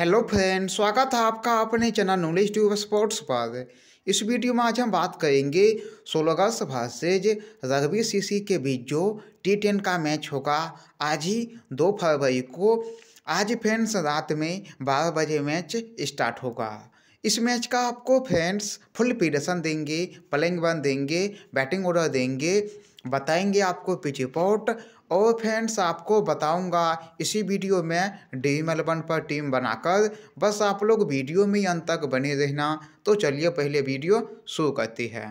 hello friend स्वागत है आपका अपने चैनल नॉलेज ट्यूब स्पोर्ट्स पर इस वीडियो में आज हम बात करेंगे सोलह अगस्त भाषेज रग्बी सीसी के बीच जो टी टेन का मैच होगा आज ही दो फरवरी को आज फ्रेंड्स रात में बारह बजे मैच स्टार्ट होगा इस मैच का आपको फ्रेंड्स फुल पीडसन देंगे प्लेइंग वन देंगे बैटिंग ऑर्डर देंगे बताएंगे आपको पिच रिपोर्ट और फ्रेंड्स आपको बताऊंगा इसी वीडियो में डी एलेवन पर टीम बनाकर बस आप लोग वीडियो में अंत तक बने रहना तो चलिए पहले वीडियो शुरू करती है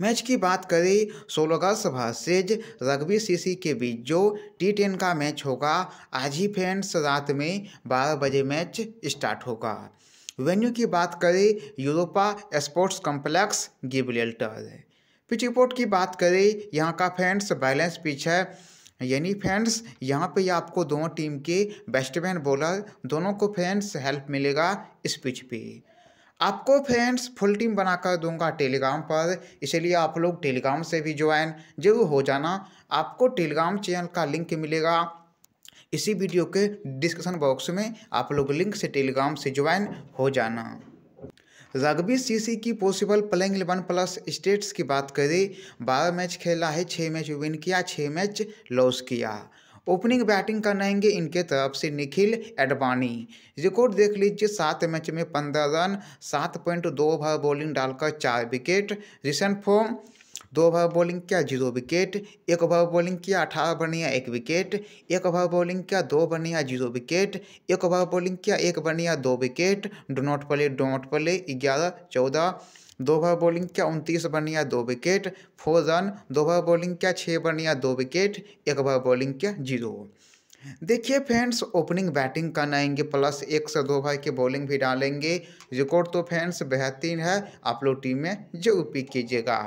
मैच की बात करें सोलोगस वर्सेज रग्बी सीसी के बीच जो टी टेन का मैच होगा आज ही फ्रेंड्स रात में बारह बजे मैच स्टार्ट होगा वेन्यू की बात करें यूरोपा स्पोर्ट्स कॉम्प्लेक्स है पिच रिपोर्ट की बात करें यहाँ का फ्रेंड्स बैलेंस पिच है यानी फ्रेंड्स यहाँ पे आपको दोनों टीम के बैट्समैन बॉलर दोनों को फ्रेंड्स हेल्प मिलेगा इस पिच पे आपको फ्रेंड्स फुल टीम बनाकर दूंगा टेलीग्राम पर इसलिए आप लोग टेलीग्राम से भी ज्वाइन जरूर हो जाना आपको टेलीग्राम चैनल का लिंक मिलेगा इसी वीडियो के डिस्क्रिप्शन बॉक्स में आप लोग लिंक से टेलीग्राम से ज्वाइन हो जाना रग्बी सीसी की possible playing eleven plus stats की बात करें बारह मैच खेला है छः मैच विन किया छः मैच लॉस किया ओपनिंग बैटिंग करनाएंगे इनके तरफ से निखिल एडवाणी रिकॉर्ड देख लीजिए सात मैच में पंद्रह रन सात पॉइंट दो ओवर बॉलिंग डालकर चार विकेट रिसेंट फॉर्म दो ओवर बॉलिंग किया जीरो विकेट एक ओवर बॉलिंग किया अठारह बनिया एक विकेट एक ओवर बॉलिंग किया दो बनिया जीरो विकेट एक ओवर बॉलिंग किया एक बनिया दो wicket do not play do not play ग्यारह चौदह दो ओवर बॉलिंग क्या उनतीस बनिया दो विकेट फोर रन दो ओवर बॉलिंग क्या छः बनिया दो विकेट एक ओवर बॉलिंग क्या जीरो देखिए फैंस ओपनिंग बैटिंग करना आएंगे प्लस एक से दो भाई की बॉलिंग भी डालेंगे रिकॉर्ड तो फैंस बेहतरीन है आप लोग टीम में जरूर पिक कीजिएगा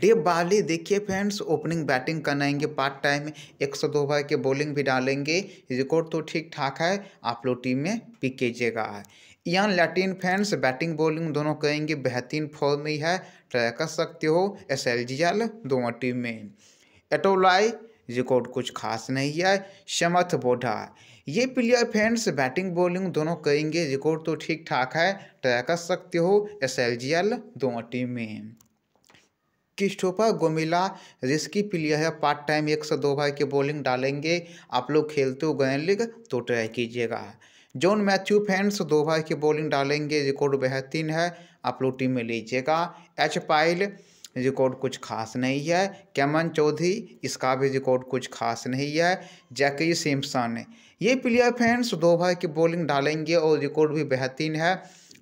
डे बाहली देखिए फ्रेंड्स ओपनिंग बैटिंग करनाएंगे पार्ट टाइम एक सौ दो ओवर के बॉलिंग भी डालेंगे रिकॉर्ड तो ठीक ठाक है आप लोग टीम में पिक कीजिएगा यान लैटिन फैंस बैटिंग बॉलिंग दोनों करेंगे बेहतरीन फॉर्म में है ट्राई कर सकते हो एस एल जी एल दोनों टीम में एटोलाई रिकॉर्ड कुछ खास नहीं है समर्थ बोढ़ा ये प्लेयर फैंस बैटिंग बॉलिंग दोनों करेंगे रिकॉर्ड तो ठीक ठाक है ट्राई कर सकते हो एस एल जी एल दोनों टीम में क्रिस्टोफा गोमिला रिस्की प्लेयर है पार्ट टाइम एक से दो भाई के बॉलिंग डालेंगे आप लोग खेलते हो गए लीग तो ट्राई कीजिएगा जॉन मैथ्यू फैंस दो भाई की बॉलिंग डालेंगे रिकॉर्ड बेहतरीन है आप लोग टीम में लीजिएगा एच पाइल रिकॉर्ड कुछ खास नहीं है कैमन चौधरी इसका भी रिकॉर्ड कुछ खास नहीं है जैकी सिम्पसन ये प्लेयर फैंस दो भाई की बॉलिंग डालेंगे और रिकॉर्ड भी बेहतरीन है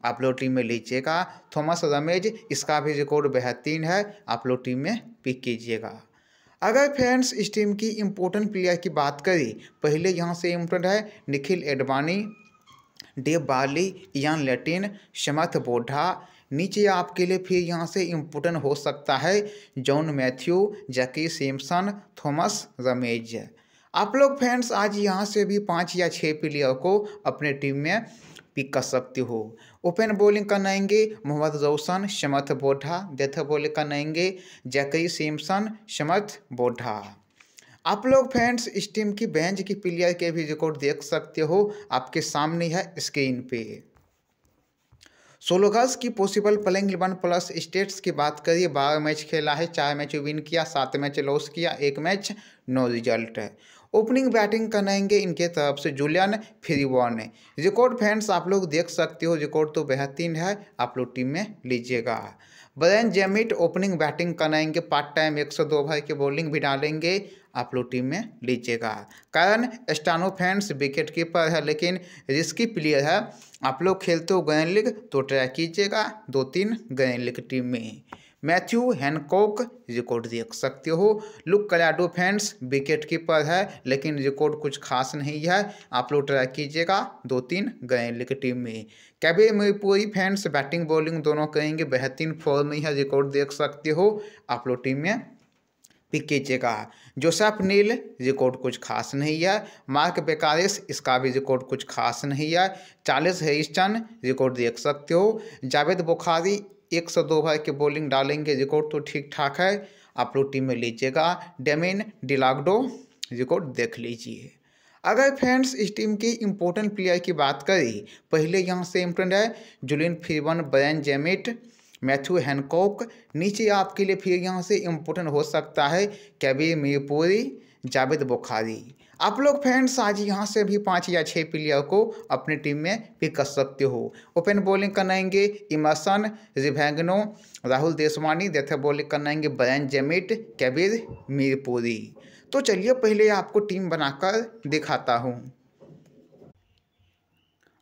आप लोग टीम में लीजिएगा थॉमस रमेज इसका भी रिकॉर्ड बेहतरीन है आप लोग टीम में पिक कीजिएगा अगर फ्रेंड्स इस टीम की इम्पोर्टेंट प्लेयर की बात करें पहले यहाँ से इम्पोर्टेंट है निखिल एडवाणी डेव बाली यान लेटिन समर्थ बोढ़ा नीचे आपके लिए फिर यहाँ से इम्पोर्टेंट हो सकता है John Matthew Jackie Samson Thomas रमेज आप लोग फ्रेंड्स आज यहाँ से भी पाँच या छः प्लेयर को अपने टीम में पिक कर सकते हो ओपन बॉलिंग करनाएंगे मोहम्मद जौसन समर्थ बोढ़ा डेथ बॉलिंग करनाएंगे जैकरी सिम्सन समर्थ बोढ़ा आप लोग फ्रेंड्स इस टीम की बेंच की प्लेयर के भी रिकॉर्ड देख सकते हो आपके सामने है स्क्रीन पे सोलोगर्स की possible playing eleven plus stats की बात करिए बारह मैच खेला है चार मैच विन किया सात मैच लॉस किया एक मैच नो रिजल्ट है ओपनिंग बैटिंग करनाएंगे इनके तरफ से जूलियन फ्रीवॉन ने रिकॉर्ड फैंस आप लोग देख सकते हो रिकॉर्ड तो बेहतरीन है आप लोग टीम में लीजिएगा ब्रैन जेमिट ओपनिंग बैटिंग कराएंगे पार्ट टाइम एक सौ दो ओवर के बॉलिंग भी डालेंगे आप लोग टीम में लीजिएगा कारण स्टानो फैंस विकेट कीपर है लेकिन रिस्की प्लेयर है आप लोग खेलते हो गैन लीग तो ट्राई कीजिएगा दो तीन गैन लीग टीम में मैथ्यू हैनकॉक रिकॉर्ड देख सकते हो लुक कलाडो फैंस विकेट कीपर है लेकिन रिकॉर्ड कुछ खास नहीं है आप लोग ट्राई कीजिएगा दो तीन गए लेकिन टीम में कैबे मेपोई फैंस बैटिंग बॉलिंग दोनों कहेंगे बेहतरीन फॉर्म में है रिकॉर्ड देख सकते हो आप लोग टीम में पिक कीजिएगा जोसेफ नील रिकॉर्ड कुछ खास नहीं है मार्क बेकारिस इसका भी रिकॉर्ड कुछ खास नहीं है चार्लिस हेस्टन रिकॉर्ड देख सकते हो जावेद बुखारी एक सौ दो भाई के बॉलिंग डालेंगे रिकॉर्ड तो ठीक ठाक है आप लोग टीम में लीजिएगा डेमिन डिलागडो रिकॉर्ड देख लीजिए अगर फ्रेंड्स इस टीम की इम्पोर्टेंट प्लेयर की बात करें पहले यहाँ से इम्पोर्टेंट है जुलिन फिरवन ब्रैन जेमिट मैथ्यू हैनकॉक नीचे आपके लिए फिर यहाँ से इम्पोर्टेंट हो सकता है कैबी मीरपुरी जावेद बुखारी आप लोग फ्रेंड्स आज यहाँ से भी पाँच या छः प्लेयर को अपनी टीम में भी कर सकते हो ओपन बॉलिंग करनाएंगे इमरसन रिभेंगनो राहुल देशवानी डेथ बॉलिंग करनाएंगे ब्रैन जेमिट कबीर मीरपुरी तो चलिए पहले आपको टीम बनाकर दिखाता हूँ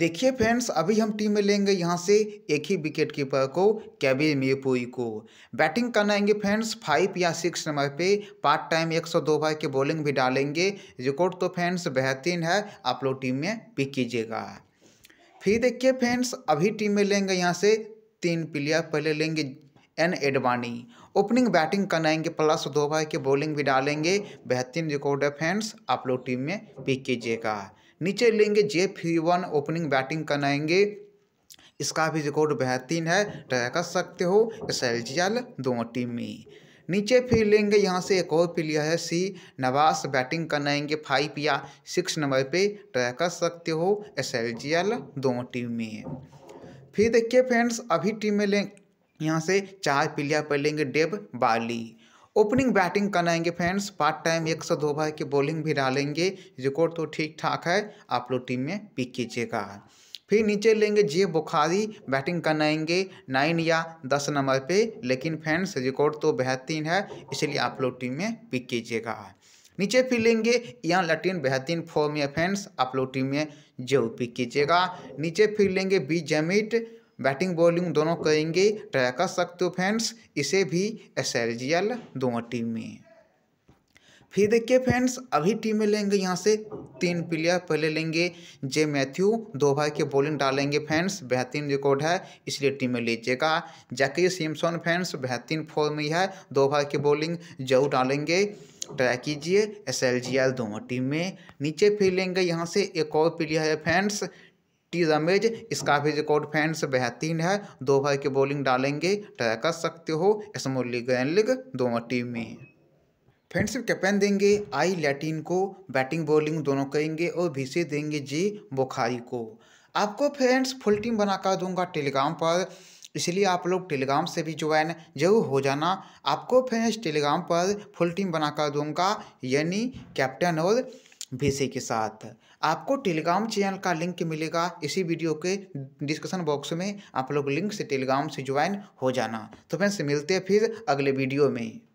देखिए फ्रेंड्स अभी हम टीम में लेंगे यहाँ से एक ही विकेट कीपर को कैबी मेपोई को बैटिंग करना आएंगे फ्रेंड्स फाइव या सिक्स नंबर पे पार्ट टाइम 102 ओवर के बॉलिंग भी डालेंगे रिकॉर्ड तो फ्रेंड्स बेहतरीन है आप लोग टीम में पिक कीजिएगा फिर देखिए फ्रेंड्स अभी टीम में लेंगे यहाँ से तीन प्लेयर पहले लेंगे एन एडवाणी ओपनिंग बैटिंग करनाएंगे प्लस दो भाई के बॉलिंग भी डालेंगे बेहतरीन रिकॉर्ड है फ्रेंड्स आप लोग टीम में पिक कीजिएगा नीचे लेंगे जे वन ओपनिंग बैटिंग कराएंगे इसका भी रिकॉर्ड बेहतरीन है ट्राई कर सकते हो एस एल दोनों टीम में नीचे फिर लेंगे यहाँ से एक और प्लेयर है सी नवास बैटिंग कराएंगे फाइव या सिक्स नंबर पे ट्राई कर सकते हो एस एल दोनों टीम में फिर देखिए फ्रेंड्स अभी टीम में लें यहाँ से चार प्लेयर पर लेंगे डेव बाली ओपनिंग बैटिंग करनाएंगे फ्रेंड्स पार्ट टाइम एक सौ दो भाई की बॉलिंग भी डालेंगे रिकॉर्ड तो ठीक ठाक है आप लोग टीम में पिक कीजिएगा फिर नीचे लेंगे जे बुखारी बैटिंग करनाएंगे नाइन या दस नंबर पे लेकिन फ्रेंड्स रिकॉर्ड तो बेहतरीन है इसलिए आप लोग टीम में पिक कीजिएगा नीचे फिर लेंगे यहाँ लटिन बेहतरीन फॉर्म या फ्रेंड्स आप लोग टीम में जरूर पिक कीजिएगा नीचे फिर लेंगे बी जमिट बैटिंग बॉलिंग दोनों करेंगे ट्राई कर सकते हो फ्रेंड्स इसे भी एस दोनों टीम में फिर देखिए फ्रेंड्स अभी टीम में लेंगे यहाँ से तीन प्लेयर पहले लेंगे जे मैथ्यू दो भाई के बॉलिंग डालेंगे फ्रेंड्स बेहतरीन रिकॉर्ड है इसलिए टीम में लीजिएगा जैके सिमसन फैंस बेहतरीन फॉर्म ही है दो भाई के बॉलिंग जऊ डालेंगे ट्राई कीजिए एस एल जी एल दोनों टीम में नीचे फिर लेंगे यहाँ से एक और प्लेयर है फैंस टी रमेज इसका भी रिकॉर्ड फैंस बेहतरीन है दो भर की बॉलिंग डालेंगे ट्राई कर सकते हो स्मॉल लीग एंड लीग दोनों टीम में फ्रेंड्स कैप्टन देंगे आई लैटिन को बैटिंग बॉलिंग दोनों करेंगे और भीसे देंगे जी बुखारी को आपको फ्रेंड्स फुल टीम बनाकर दूंगा टेलीग्राम पर इसलिए आप लोग टेलीग्राम से भी ज्वाइन जरूर हो जाना आपको फ्रेंड्स टेलीग्राम पर फुल टीम बनाकर दूंगा यानी कैप्टन और विषय के साथ आपको टेलीग्राम चैनल का लिंक मिलेगा इसी वीडियो के डिस्क्रिप्शन बॉक्स में आप लोग लिंक से टेलीग्राम से ज्वाइन हो जाना तो फ्रेंड्स मिलते हैं फिर अगले वीडियो में